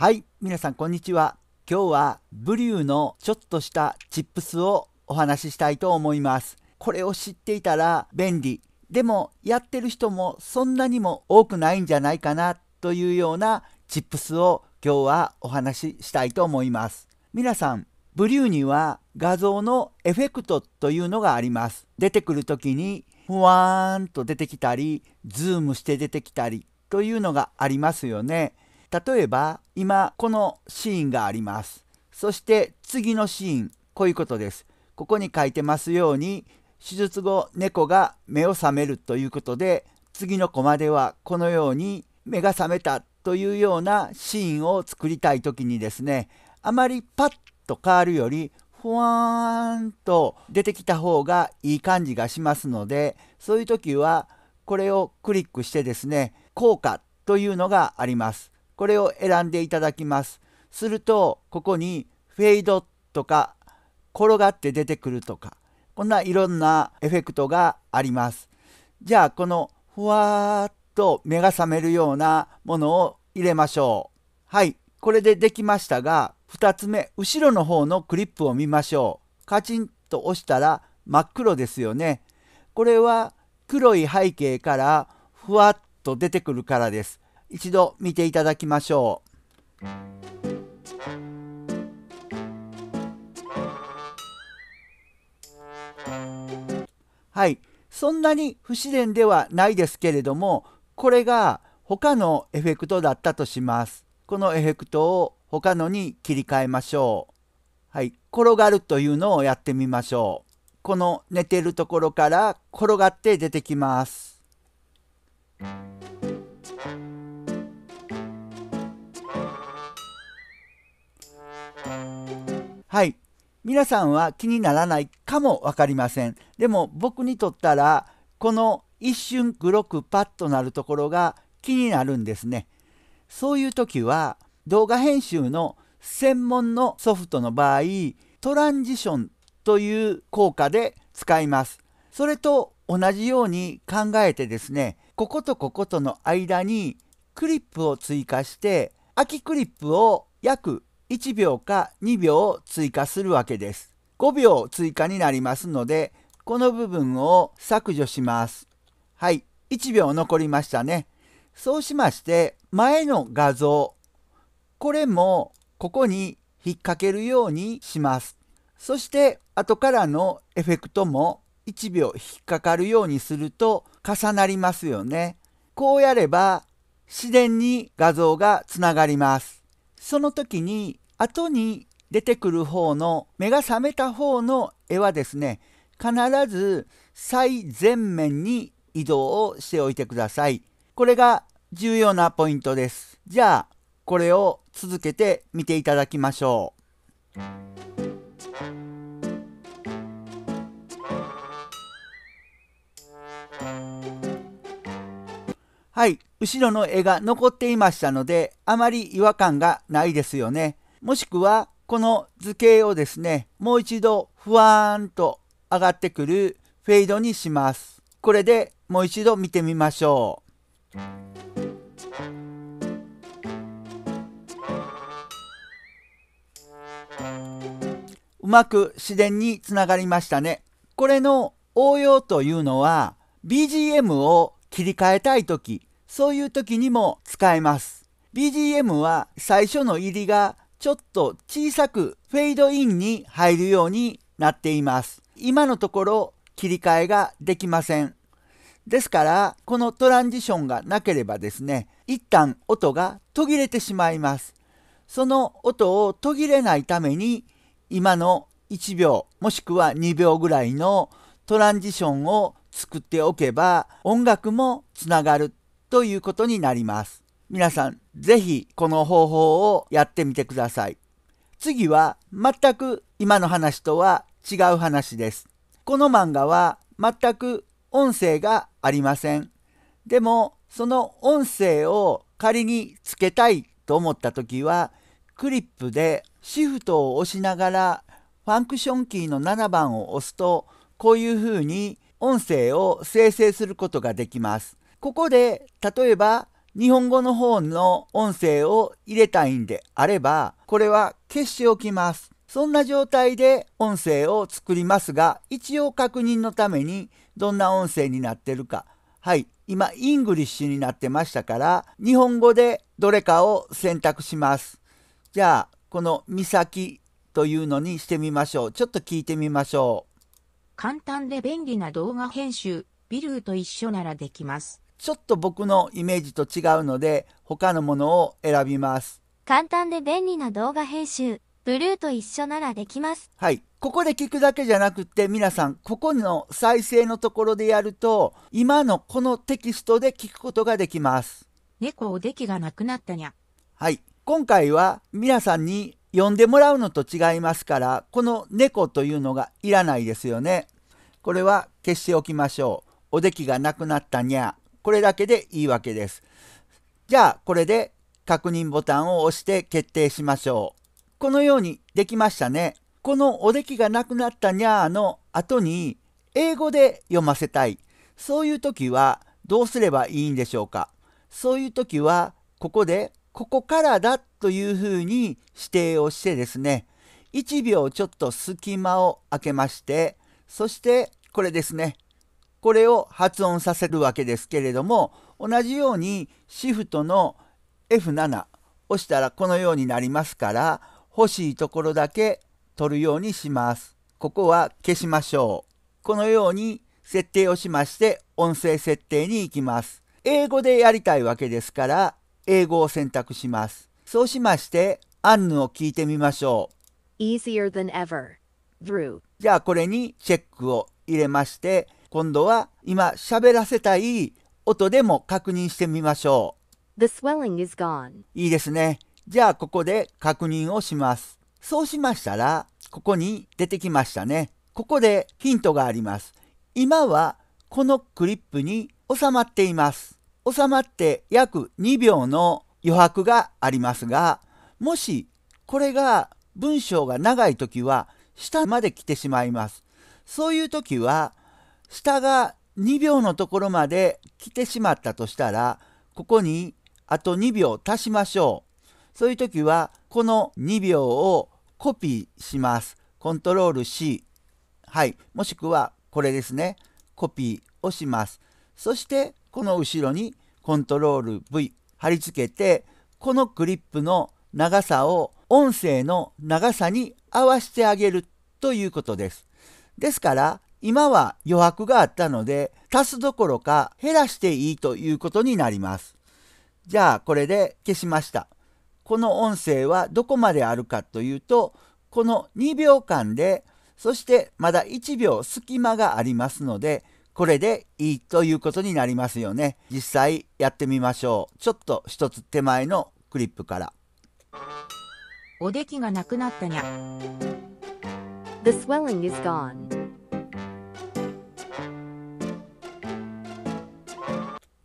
はい、皆さんこんにちは。今日はブリューのちょっとしたチップスをお話ししたいと思います。これを知っていたら便利。でもやってる人もそんなにも多くないんじゃないかなというようなチップスを今日はお話ししたいと思います。皆さん、ブリューには画像のエフェクトというのがあります。出てくる時にふわーんと出てきたり、ズームして出てきたりというのがありますよね。例えば今このシーンがあります。そして次のシーン、こういうことです。ここに書いてますように手術後猫が目を覚めるということで次のコマではこのように目が覚めたというようなシーンを作りたい時にですねあまりパッと変わるよりふわーんと出てきた方がいい感じがしますのでそういう時はこれをクリックしてですね効果というのがあります。これを選んでいただきます。すると、ここにフェードとか、転がって出てくるとか、こんないろんなエフェクトがあります。じゃあ、このふわーっと目が覚めるようなものを入れましょう。はい、これでできましたが、2つ目、後ろの方のクリップを見ましょう。カチンと押したら真っ黒ですよね。これは黒い背景からふわっと出てくるからです。一度見ていただきましょう。はい、そんなに不自然ではないですけれども、これが他のエフェクトだったとします。このエフェクトを他のに切り替えましょう。はい、転がるというのをやってみましょう。この寝てるところから転がって出てきます。はい。皆さんは気にならないかも分かりません。でも僕にとったら、この一瞬黒くパッとなるところが気になるんですね。そういう時は、動画編集の専門のソフトの場合、トランジションという効果で使います。それと同じように考えてですね、こことこことの間にクリップを追加して、空きクリップを約1秒か2秒追加するわけです。5秒追加になりますので、この部分を削除します。はい、1秒残りましたね。そうしまして、前の画像、これもここに引っ掛けるようにします。そして後からのエフェクトも1秒引っかかるようにすると重なりますよね。こうやれば自然に画像がつながります。その時に後に出てくる方の目が覚めた方の絵はですね必ず最前面に移動をしておいてください。これが重要なポイントです。じゃあこれを続けて見ていただきましょう。はい後ろの絵が残っていましたのであまり違和感がないですよね。もしくはこの図形をですね、もう一度ふわーんと上がってくるフェードにします。これでもう一度見てみましょう。うまく自然につながりましたね。これの応用というのは BGM を切り替えたい時そういう時にも使えます。BGM は最初の入りがちょっと小さくフェードインに入るようになっています。今のところ切り替えができません。ですから、このトランジションがなければですね、一旦音が途切れてしまいます。その音を途切れないために、今の1秒もしくは2秒ぐらいのトランジションを作っておけば音楽もつながるということになります。皆さん、ぜひこの方法をやってみてください。次は全く今の話とは違う話です。この漫画は全く音声がありません。でも、その音声を仮につけたいと思った時は、クリップでシフトを押しながらファンクションキーの7番を押すと、こういうふうに音声を生成することができます。ここで、例えば日本語の方の音声を入れたいんであれば、これは消しておきます。そんな状態で音声を作りますが、一応確認のためにどんな音声になってるか。はい。今、イングリッシュになってましたから、日本語でどれかを選択します。じゃあ、この「岬」というのにしてみましょう。ちょっと聞いてみましょう。簡単で便利な動画編集、ビルーと一緒ならできます。ちょっと僕のイメージと違うので他のものを選びます。簡単で便利な動画編集。ブルーと一緒ならできます。はい。ここで聞くだけじゃなくて皆さん、ここの再生のところでやると、今のこのテキストで聞くことができます。猫おできがなくなったにゃ。はい。今回は皆さんに呼んでもらうのと違いますから、この猫というのがいらないですよね。これは消しておきましょう。おできがなくなったにゃ。これだけでいいわけです。じゃあこれで確認ボタンを押して決定しましょう。このようにできましたね。このおできがなくなったにゃーの後に英語で読ませたい。そういう時はどうすればいいんでしょうか。そういう時はここでここからだというふうに指定をしてですね、1秒ちょっと隙間を空けまして、そしてこれですね。これを発音させるわけですけれども同じようにシフトの F7 押したらこのようになりますから欲しいところだけ取るようにします。ここは消しましょう。このように設定をしまして音声設定に行きます。英語でやりたいわけですから英語を選択します。そうしましてアンヌを聞いてみましょう。じゃあこれにチェックを入れまして今度は今喋らせたい音でも確認してみましょう。The swelling is gone. いいですね。じゃあここで確認をします。そうしましたら、ここに出てきましたね。ここでヒントがあります。今はこのクリップに収まっています。収まって約2秒の余白がありますが、もしこれが文章が長い時は下まで来てしまいます。そういう時は下が2秒のところまで来てしまったとしたら、ここにあと2秒足しましょう。そういう時は、この2秒をコピーします。コントロール C。はい。もしくは、これですね。コピーをします。そして、この後ろにコントロール V 貼り付けて、このクリップの長さを音声の長さに合わせてあげるということです。ですから、今は余白があったので、足すどころか減らしていいということになります。じゃあこれで消しました。この音声はどこまであるかというと、この2秒間で、そしてまだ1秒隙間がありますので、これでいいということになりますよね。実際やってみましょう。ちょっと一つ手前のクリップから。おできがなくなったにゃ。The swelling is gone.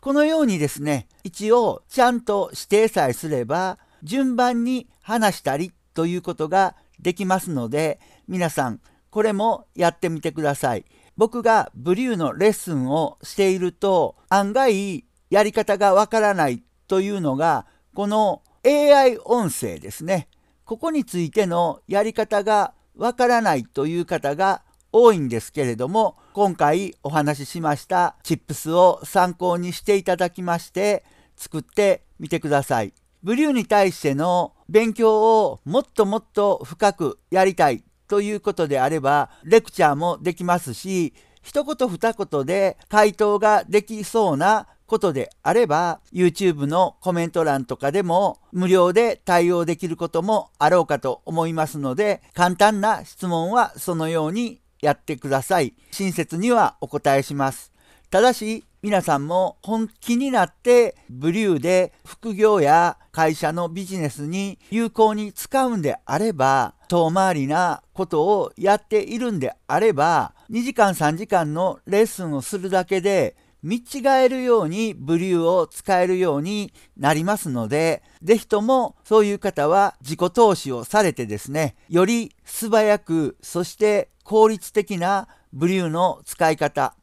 このようにですね、一応ちゃんと指定さえすれば、順番に話したりということができますので、皆さん、これもやってみてください。僕がブリューのレッスンをしていると、案外やり方がわからないというのが、この AI 音声ですね。ここについてのやり方がわからないという方が多いんですけれども今回お話ししましたチップスを参考にしていただきまして作ってみてください。ブリューに対しての勉強をもっともっと深くやりたいということであればレクチャーもできますし一言二言で回答ができそうなことであれば YouTube のコメント欄とかでも無料で対応できることもあろうかと思いますので簡単な質問はそのようにやってください。親切にはお答えします。ただし、皆さんも本気になってブリューで副業や会社のビジネスに有効に使うんであれば遠回りなことをやっているんであれば2時間3時間のレッスンをするだけで見違えるようにブリューを使えるようになりますので是非ともそういう方は自己投資をされてですねより素早くそして効率的なブリューの使い方、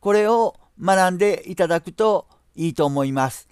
これを学んでいただくといいと思います。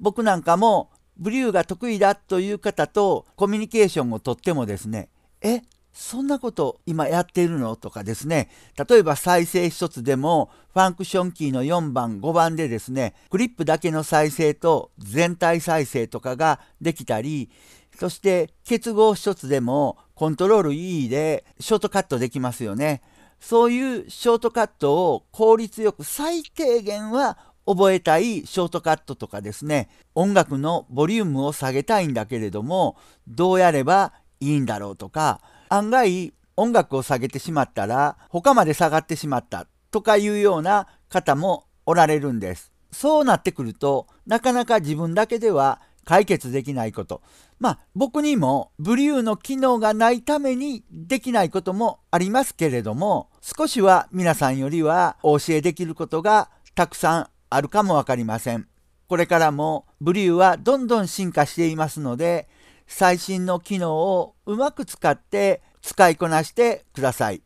僕なんかもブリューが得意だという方とコミュニケーションをとってもですね、え、そんなこと今やってるのとかですね、例えば再生一つでもファンクションキーの4番、5番でですね、クリップだけの再生と全体再生とかができたり、そして結合一つでもコントロール E でショートカットできますよね。そういうショートカットを効率よく最低限は覚えたいショートカットとかですね、音楽のボリュームを下げたいんだけれども、どうやればいいんだろうとか、案外音楽を下げてしまったら他まで下がってしまったとかいうような方もおられるんです。そうなってくると、なかなか自分だけでは解決できないこと。まあ僕にもブリューの機能がないためにできないこともありますけれども少しは皆さんよりはお教えできることがたくさんあるかもわかりません。これからもブリューはどんどん進化していますので最新の機能をうまく使って使いこなしてください。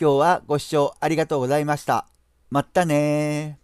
今日はご視聴ありがとうございました。まったね